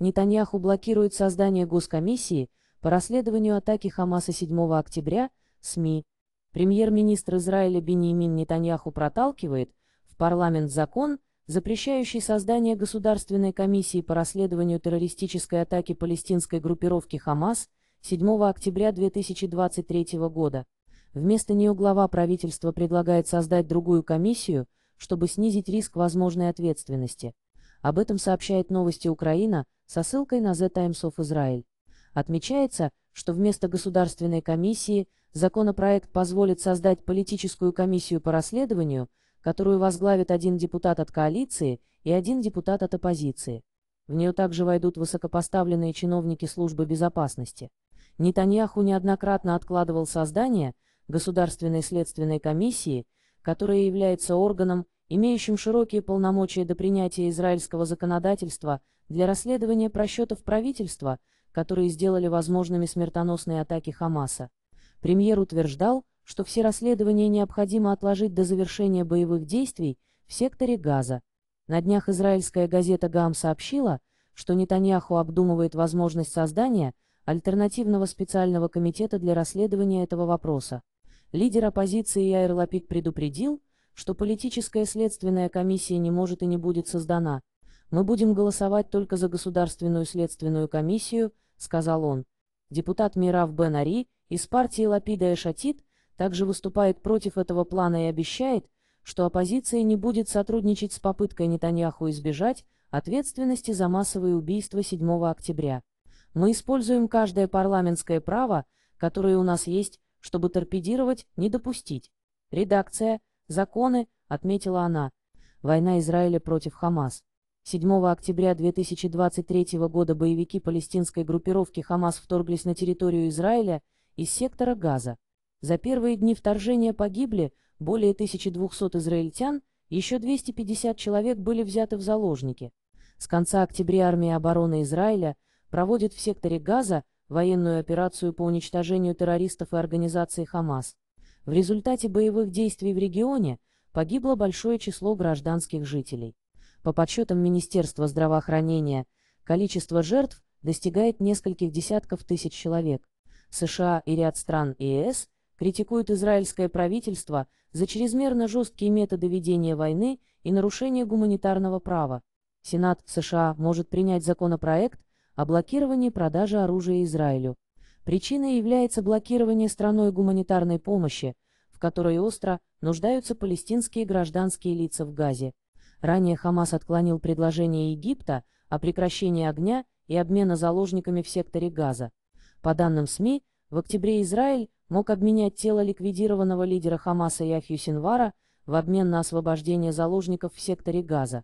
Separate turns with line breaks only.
Нетаньяху блокирует создание Госкомиссии по расследованию атаки Хамаса 7 октября, СМИ. Премьер-министр Израиля Беньямин Нетаньяху проталкивает в парламент закон, запрещающий создание Государственной комиссии по расследованию террористической атаки палестинской группировки «Хамас» 7 октября 2023 года. Вместо нее глава правительства предлагает создать другую комиссию, чтобы снизить риск возможной ответственности. Об этом сообщает новости Украина, со ссылкой на The Times of Israel. Отмечается, что вместо Государственной комиссии законопроект позволит создать политическую комиссию по расследованию, которую возглавит один депутат от коалиции и один депутат от оппозиции. В нее также войдут высокопоставленные чиновники службы безопасности. Нетаньяху неоднократно откладывал создание Государственной следственной комиссии, которая является органом, имеющим широкие полномочия до принятия израильского законодательства для расследования просчетов правительства, которые сделали возможными смертоносные атаки Хамаса. Премьер утверждал, что все расследования необходимо отложить до завершения боевых действий в секторе Газа. На днях израильская газета «Гам» сообщила, что Нетаньяху обдумывает возможность создания альтернативного специального комитета для расследования этого вопроса. Лидер оппозиции Яир Лапид предупредил, что политическая следственная комиссия не может и не будет создана, «Мы будем голосовать только за Государственную следственную комиссию», — сказал он. Депутат Мирав Бен Ари из партии Лапида Эшатит также выступает против этого плана и обещает, что оппозиция не будет сотрудничать с попыткой Нетаньяху избежать ответственности за массовые убийства 7 октября. Мы используем каждое парламентское право, которое у нас есть, чтобы торпедировать, не допустить. Редакция, законы, отметила она. Война Израиля против Хамас. 7 октября 2023 года боевики палестинской группировки «Хамас» вторглись на территорию Израиля из сектора Газа. За первые дни вторжения погибли более 1200 израильтян, еще 250 человек были взяты в заложники. С конца октября армия обороны Израиля проводит в секторе Газа военную операцию по уничтожению террористов и организации «Хамас». В результате боевых действий в регионе погибло большое число гражданских жителей. По подсчетам Министерства здравоохранения, количество жертв достигает нескольких десятков тысяч человек. США и ряд стран ЕС критикуют израильское правительство за чрезмерно жесткие методы ведения войны и нарушение гуманитарного права. Сенат США может принять законопроект о блокировании продажи оружия Израилю. Причиной является блокирование страной гуманитарной помощи, в которой остро нуждаются палестинские гражданские лица в Газе. Ранее Хамас отклонил предложение Египта о прекращении огня и обмена заложниками в секторе Газа. По данным СМИ, в октябре Израиль мог обменять тело ликвидированного лидера Хамаса Яхью Синвара в обмен на освобождение заложников в секторе Газа.